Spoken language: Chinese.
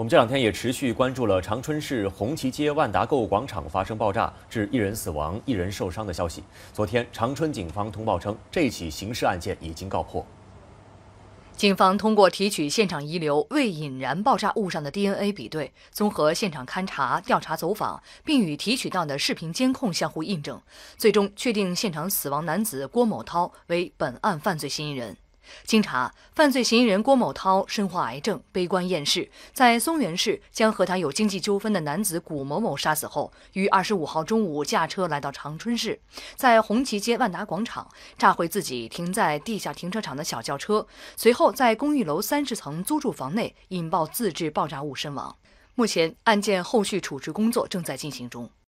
我们这两天也持续关注了长春市红旗街万达购物广场发生爆炸，致一人死亡、一人受伤的消息。昨天，长春警方通报称，这起刑事案件已经告破。警方通过提取现场遗留未引燃爆炸物上的 DNA 比对，综合现场勘查、调查走访，并与提取到的视频监控相互印证，最终确定现场死亡男子郭某涛为本案犯罪嫌疑人。经查，犯罪嫌疑人郭某涛身患癌症，悲观厌世，在松原市将和他有经济纠纷的男子谷某某杀死后，于二十五号中午驾车来到长春市，在红旗街万达广场炸毁自己停在地下停车场的小轿车，随后在公寓楼三十层租住房内引爆自制爆炸物身亡。目前，案件后续处置工作正在进行中。